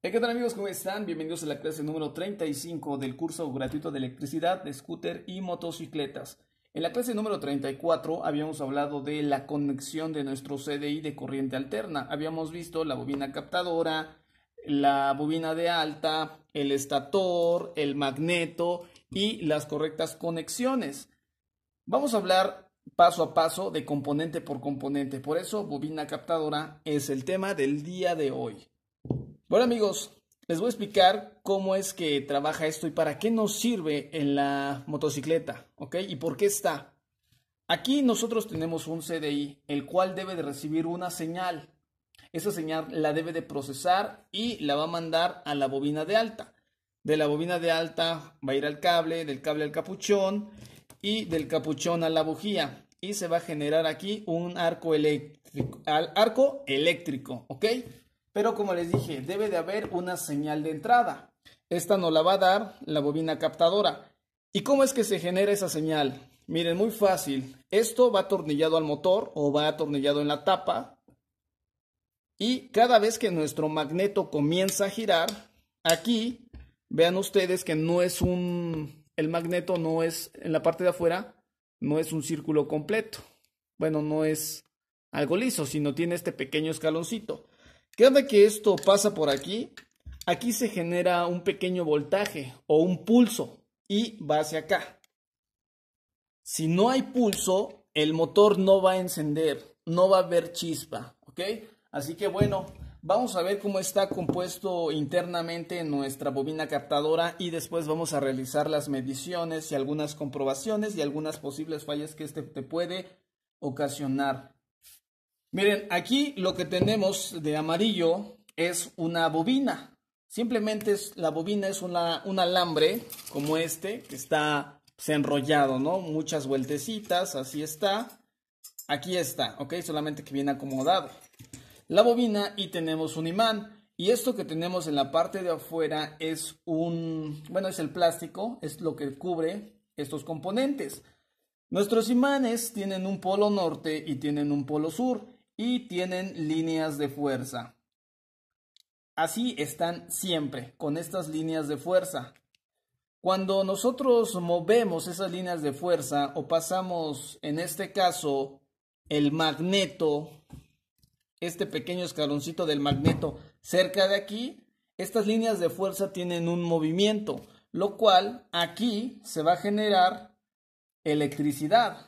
¿Qué tal amigos? ¿Cómo están? Bienvenidos a la clase número 35 del curso gratuito de electricidad, de scooter y motocicletas. En la clase número 34 habíamos hablado de la conexión de nuestro CDI de corriente alterna. Habíamos visto la bobina captadora, la bobina de alta, el estator, el magneto y las correctas conexiones. Vamos a hablar paso a paso de componente por componente. Por eso bobina captadora es el tema del día de hoy. Bueno amigos, les voy a explicar cómo es que trabaja esto y para qué nos sirve en la motocicleta, ¿ok? Y por qué está. Aquí nosotros tenemos un CDI, el cual debe de recibir una señal. Esa señal la debe de procesar y la va a mandar a la bobina de alta. De la bobina de alta va a ir al cable, del cable al capuchón y del capuchón a la bujía. Y se va a generar aquí un arco eléctrico, al arco eléctrico, ¿ok? Pero como les dije, debe de haber una señal de entrada. Esta nos la va a dar la bobina captadora. ¿Y cómo es que se genera esa señal? Miren, muy fácil. Esto va atornillado al motor o va atornillado en la tapa. Y cada vez que nuestro magneto comienza a girar, aquí vean ustedes que no es un el magneto no es en la parte de afuera no es un círculo completo bueno no es algo liso sino tiene este pequeño escaloncito cada que esto pasa por aquí, aquí se genera un pequeño voltaje o un pulso y va hacia acá. Si no hay pulso, el motor no va a encender, no va a haber chispa, ¿ok? Así que bueno, vamos a ver cómo está compuesto internamente nuestra bobina captadora y después vamos a realizar las mediciones y algunas comprobaciones y algunas posibles fallas que este te puede ocasionar. Miren, aquí lo que tenemos de amarillo es una bobina. Simplemente la bobina es un alambre como este que está pues, enrollado, ¿no? Muchas vueltecitas, así está. Aquí está, ¿ok? Solamente que viene acomodado. La bobina y tenemos un imán. Y esto que tenemos en la parte de afuera es un, bueno, es el plástico, es lo que cubre estos componentes. Nuestros imanes tienen un polo norte y tienen un polo sur y tienen líneas de fuerza. Así están siempre, con estas líneas de fuerza. Cuando nosotros movemos esas líneas de fuerza o pasamos, en este caso, el magneto, este pequeño escaloncito del magneto cerca de aquí, estas líneas de fuerza tienen un movimiento, lo cual aquí se va a generar electricidad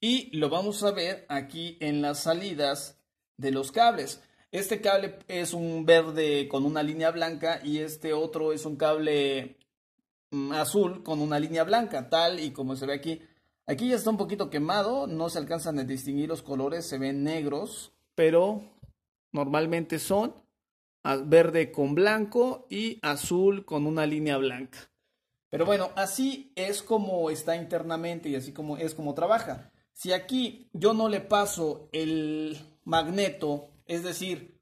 y lo vamos a ver aquí en las salidas de los cables. Este cable es un verde con una línea blanca y este otro es un cable mm, azul con una línea blanca, tal y como se ve aquí. Aquí ya está un poquito quemado, no se alcanzan a distinguir los colores, se ven negros, pero normalmente son ah, verde con blanco y azul con una línea blanca. Pero bueno, así es como está internamente y así como es como trabaja. Si aquí yo no le paso el magneto, es decir,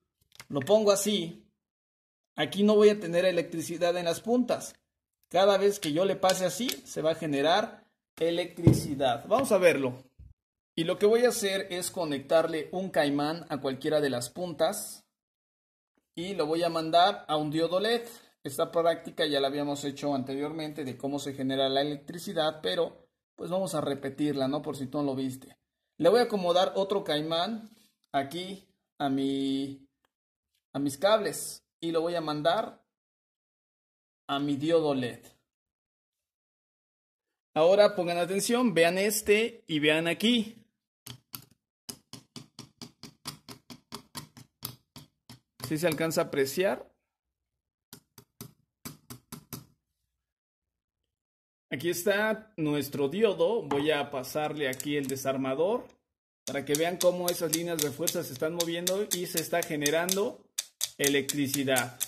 lo pongo así, aquí no voy a tener electricidad en las puntas. Cada vez que yo le pase así, se va a generar electricidad. Vamos a verlo. Y lo que voy a hacer es conectarle un caimán a cualquiera de las puntas y lo voy a mandar a un diodo LED. Esta práctica ya la habíamos hecho anteriormente de cómo se genera la electricidad, pero pues vamos a repetirla, ¿no? Por si tú no lo viste. Le voy a acomodar otro caimán aquí a mi a mis cables y lo voy a mandar a mi diodo LED. Ahora pongan atención, vean este y vean aquí. Si se alcanza a apreciar, Aquí está nuestro diodo. Voy a pasarle aquí el desarmador para que vean cómo esas líneas de fuerza se están moviendo y se está generando electricidad.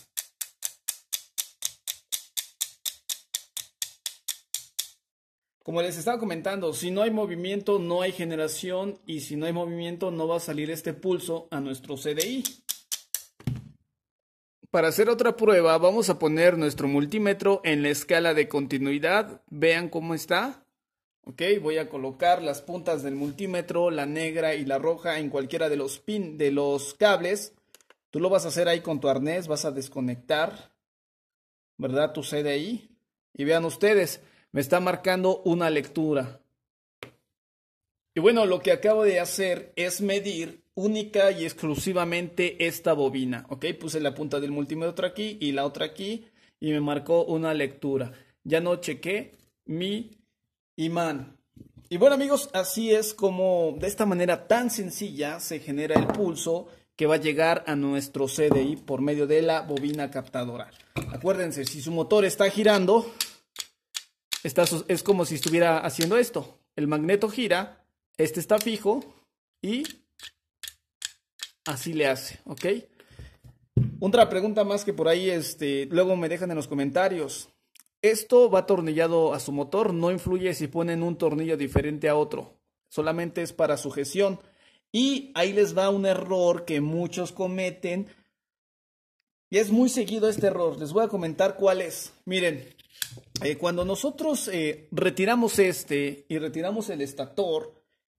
Como les estaba comentando, si no hay movimiento no hay generación y si no hay movimiento no va a salir este pulso a nuestro CDI. Para hacer otra prueba vamos a poner nuestro multímetro en la escala de continuidad. Vean cómo está. Ok, voy a colocar las puntas del multímetro, la negra y la roja en cualquiera de los pin de los cables. Tú lo vas a hacer ahí con tu arnés, vas a desconectar, ¿verdad? Tu CDI. Y vean ustedes, me está marcando una lectura. Y bueno, lo que acabo de hacer es medir única y exclusivamente esta bobina, ¿ok? Puse la punta del multímetro aquí y la otra aquí y me marcó una lectura. Ya no chequeé mi imán. Y bueno amigos, así es como de esta manera tan sencilla se genera el pulso que va a llegar a nuestro CDI por medio de la bobina captadora. Acuérdense, si su motor está girando, es como si estuviera haciendo esto. El magneto gira, este está fijo y así le hace, ¿ok? Otra pregunta más que por ahí este, luego me dejan en los comentarios. Esto va atornillado a su motor, no influye si ponen un tornillo diferente a otro, solamente es para sujeción. Y ahí les va un error que muchos cometen. Y es muy seguido este error. Les voy a comentar cuál es. Miren, eh, cuando nosotros eh, retiramos este y retiramos el estator,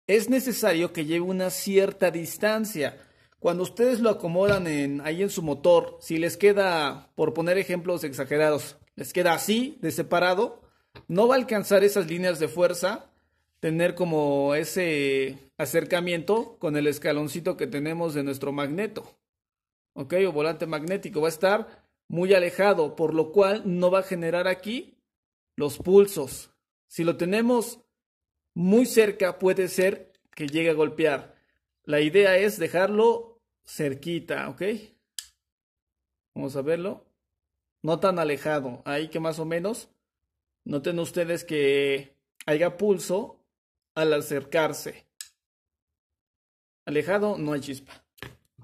es necesario que lleve una cierta distancia. Cuando ustedes lo acomodan ahí en su motor, si les queda, por poner ejemplos exagerados, les queda así, de separado, no va a alcanzar esas líneas de fuerza, tener como ese acercamiento con el escaloncito que tenemos de nuestro magneto, ¿ok? O volante magnético, va a estar muy alejado, por lo cual no va a generar aquí los pulsos. Si lo tenemos muy cerca, puede ser que llegue a golpear. La idea es dejarlo cerquita, ¿ok? Vamos a verlo. No tan alejado, ahí que más o menos. Noten ustedes que haya pulso al acercarse. Alejado no hay chispa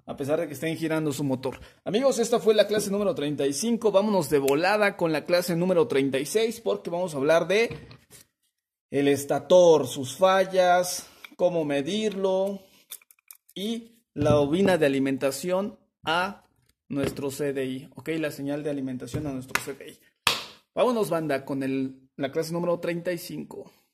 a pesar de que estén girando su motor. Amigos, esta fue la clase número 35. Vámonos de volada con la clase número 36 porque vamos a hablar de el estator, sus fallas, cómo medirlo y la bobina de alimentación a nuestro CDI, ¿ok? La señal de alimentación a nuestro CDI. Vámonos, banda, con la clase número 35.